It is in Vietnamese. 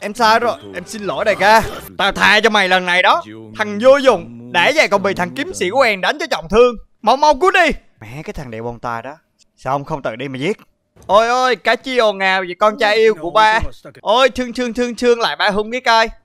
Em sai rồi, em xin lỗi đại ca Tao tha cho mày lần này đó Thằng vô dụng, để vậy còn bị thằng kiếm sĩ của Hèn đánh cho trọng thương Mau mau cứu đi Mẹ cái thằng đeo bông tai đó Sao ông không tự đi mà giết Ôi ôi, cá chi ồn ào vậy con trai yêu của ba Ôi thương thương thương thương lại ba hung cái coi